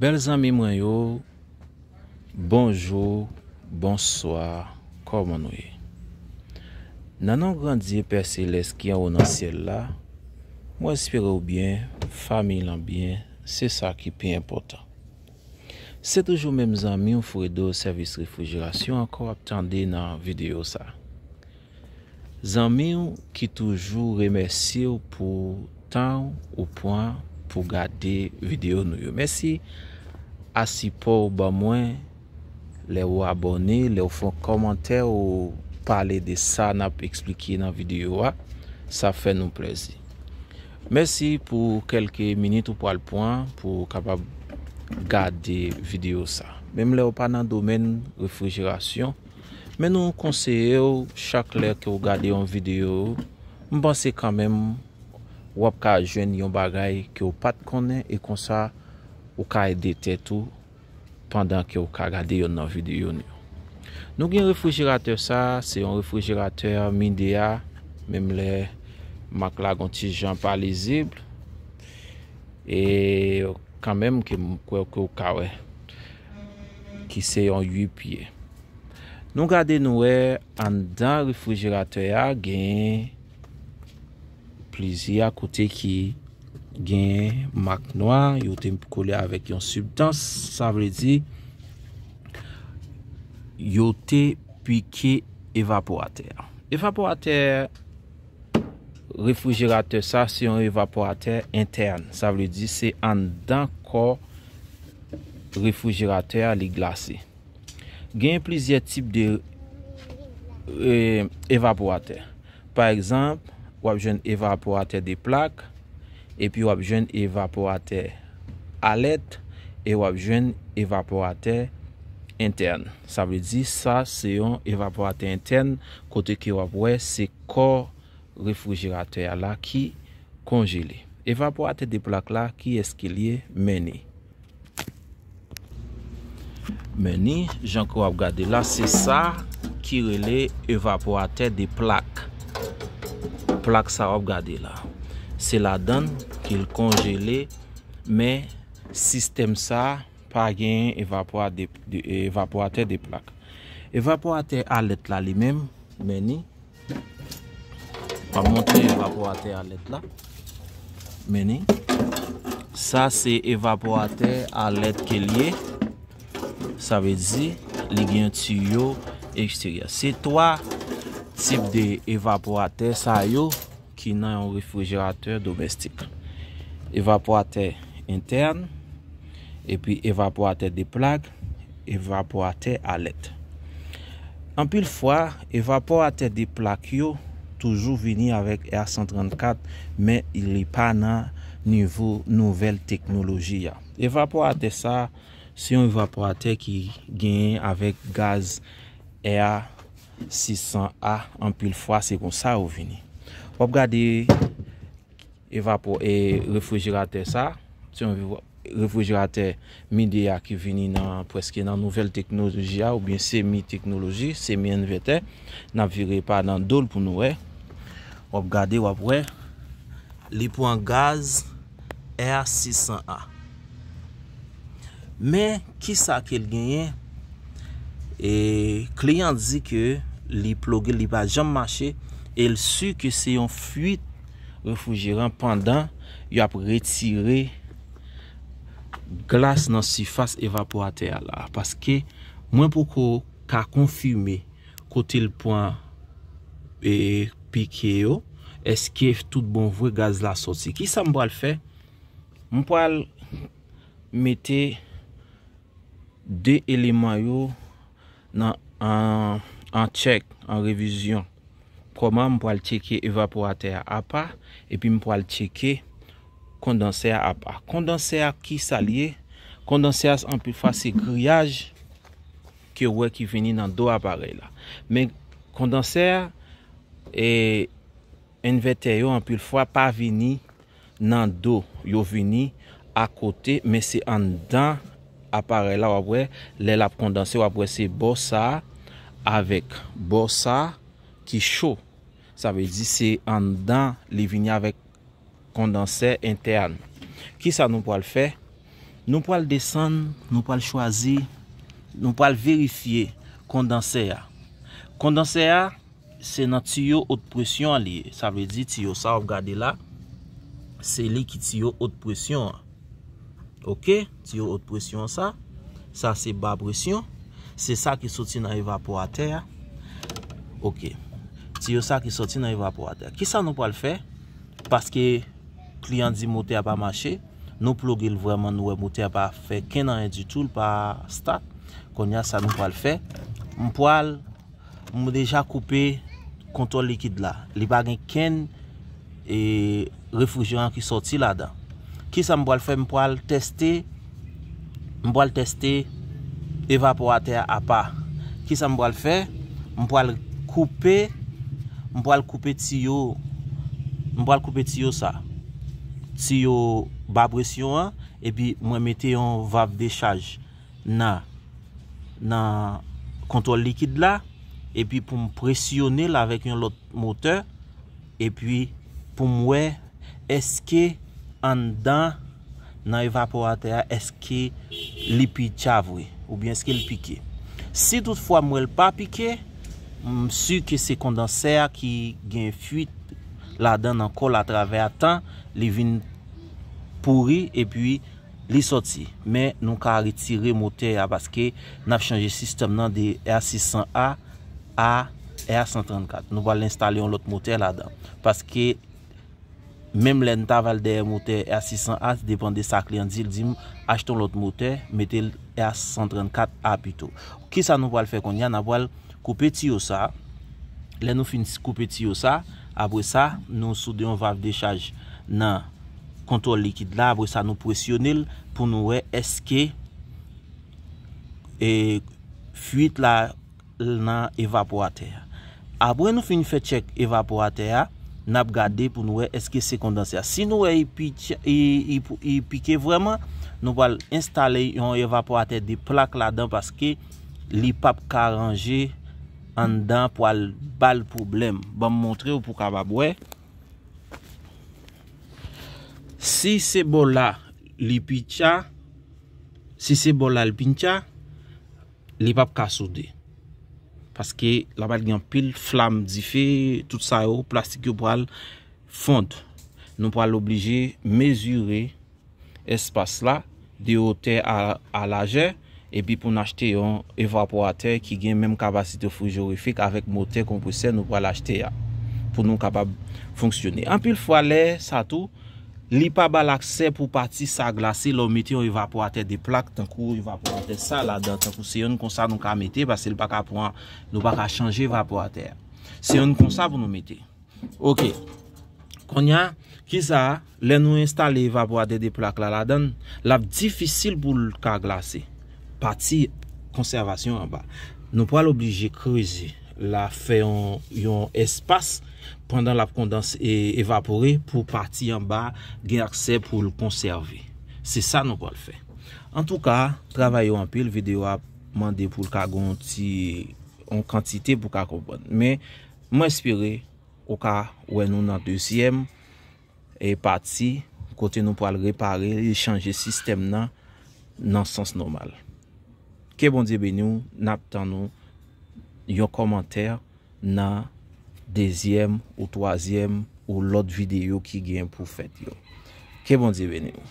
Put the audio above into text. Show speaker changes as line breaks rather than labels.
Bel zami mwen yo, bonjou, bonsoir, korman nou ye. Nan an grandye pe se les ki an ou nan siel la, mwen espere ou bien, fami lan bien, se sa ki pe important. Se toujou menm zami ou fure do servis refugirasyon, an kon ap tande nan videyo sa. Zami ou ki toujou remersi ou pou tan ou pwan pou gade videyo nou yo. Mersi. Asipo ou ba ah. mwen, le ou abone, le ou fon komantè ou pale de sa na pe ekspliki nan videyo a, sa fe nou prezi. Mersi pou kelke minute ou palpouan pou kapab gade videyo sa. Mem le ou pa nan domen refrigirasyon, men nou konseye ou chakler ki ou gade yon videyo, m bansi kanmem wap ka jwen yon bagay ki ou pat konen e konsa, Ou ka e dete tou Pendan ki ou ka gade yon nan vide yon yon Nou gen refrigirater sa Se yon refrigirater minde ya Memle Mak la gontijan palizible E Kamem ki mkwe kwe ou ka we Ki se yon 8 pie Nou gade nou e Andan refrigirater ya gen Plezi A kote ki gen mak noir, yo te mikole avèk yon subtans, sa vle di, yo te pwike evaporatèr. Evaporatèr, refoujiratèr, sa se yon evaporatèr intern, sa vle di, se an dan ko refoujiratèr li glase. Gen plizye tip de eh, evaporatèr. Par exemple, wap jen evaporatèr de plak, epi wap jwen evaporater alet e wap jwen evaporater intern. Sa be di sa se yon evaporater intern kote ki wap we se kor refrigirater la ki konjeli. Evaporater de plak la ki eske liye meni. Meni, jan ki wap gade la se sa ki rele evaporater de plak. Plak sa wap gade la. Se la dan, ki l konjele, me, sistem sa, pa gen evapuate de plak. Evapuate alet la li meni. Pa montre evapuate alet la. Meni. Sa se evapuate alet ke liye. Sa vezi, li gen tsy yo eksterya. Se toa tip de evapuate sa yo, ki nan yon refrijeratèr domestik. Evaporatè interne, epi evaporatè de plak, evaporatè alèt. Anpil fwa, evaporatè de plak yo, toujou vini avèk R134, men ili pa nan nivou nouvel teknolòji ya. Evaporatè sa, si yon evaporatè ki genye avèk gaz R600A, anpil fwa, se kon sa ou vini. Op gade evapo e refrigirater sa, refrigirater midi a ki veni nan nouvel teknoloji a, ou bien semi teknoloji, semi NVT, nan vire pa nan dol pou nou e. Op gade wapwe, li pou an gaz R600A. Men, ki sa kel genye, e kliyan di ke li plogue li pa jom mache, el su ke se yon fuit refugiran pandan yon ap retire glas nan si fas evaporater la. Paske mwen pou ko ka konfime kote lpon e peke yo eske tout bon vwe gaz la sot. Se ki sa mbo al fe, mbo al mette de eleman yo nan an chek, an revizyon. koman m pou al cheke evaporater a pa epi m pou al cheke kondanser a pa kondanser ki salye kondanser anpil fwa se griyaj ki wè ki vini nan do apare la men kondanser e en vetè yo anpil fwa pa vini nan do yo vini a kote me se an dan apare la wap wè lè la kondanser wap wè se bosa avèk bosa ki chou, sa ve di se an dan li vini avèk kondansè interne. Ki sa nou pal fè? Nou pal desen, nou pal chwazi, nou pal verifiye kondansè ya. Kondansè ya, se nan tiyo ot presyon li. Sa ve di tiyo sa, vgade la, se li ki tiyo ot presyon. Ok? Tiyo ot presyon sa. Sa se ba presyon. Se sa ki soti nan evaporater. Ok. ti yo sa ki soti nan evaporater. Ki sa nou po al fe? Paske kliyan di mouti a pa mache, nou plogil vreman nou e mouti a pa fe, ken nan e du tout pa stat, kon ya sa nou po al fe. Mpo al, mw deja koupe kontor likid la. Li bagen ken e, refugiant ki soti la dan. Ki sa mpo al fe? Mpo al teste, mpo al teste evaporater a pa. Ki sa mpo al fe? Mpo al koupe, mpwa l koupe tsy yo sa, tsy yo babresyon an, epi mwen mette yon vap dechaj nan kontor likid la, epi pou m presyonel avèk yon lot moteur, epi pou mwen eske an dan nan evaporatera eske li pi chavwe, ou bien eske li pike. Si tout fwa mwen l pa pike, m sou ke se kondanser ki gen fuit la dan an kol atraver tan li vin pouri e pi li soti men nou ka retire moter ya paske nan f chanje sistem nan de R600A a R134 nou val installe yon lot moter la dan paske menm len ta val de moter R600A depande sa kliandil di m achton lot moter mette R134A ki sa nou val fe kon ya nan val Koupe ti yo sa. Le nou finis koupe ti yo sa. Abre sa nou soude yon valve de chaj nan kontrol likid la. Abre sa nou presyonel pou nou we eske fuit la nan evaporater. Abre nou finis fe tchek evaporater ya. Nap gade pou nou we eske se kondanser. Si nou we yi pike vreman. Nou bal installe yon evaporater de plak la dan. Paske li pap karanje. an dan pou al bal poublem. Ba m montre ou pou ka ba bwe. Si se bol la li pi tcha, si se bol la li pin tcha, li pap ka soude. Paske la bal gen pil, flam, zife, tout sa yo plastik yo pral fond. Nou pral oblige mezure espas la de ote a laje. epi pou nou achte yon evaporater ki gen menm kapasite fujerifik avek mote kompou se nou pou al achte ya pou nou kapab fonksyone anpil fwa le, sa tou li pa ba lakse pou pati sa glase lou meti yon evaporater de plak tankou yon evaporater sa la dan tankou se yon kon sa nou ka meti nou baka chanje evaporater se yon kon sa pou nou meti ok, kon ya kiza le nou installe evaporater de plak la la dan la ap difisil pou l ka glase pati konservasyon an ba. Nou pal oblije kreze la feyon yon espas pandan la kondans evapore pou pati an ba gen akse pou l konserve. Se sa nou pal fe. An tou ka, travay yo an pil videyo ap mande pou l ka gonti an kantite pou ka kompon. Me mwen espire ou ka ouen nou nan dezyem e pati kote nou pal repare e chanje sistem nan nan sans nomal. Kè bon dibe nou, nap tan nou yon komantè na dezyem ou twazyem ou lot videyo ki gen pou fèt yon. Kè bon dibe nou.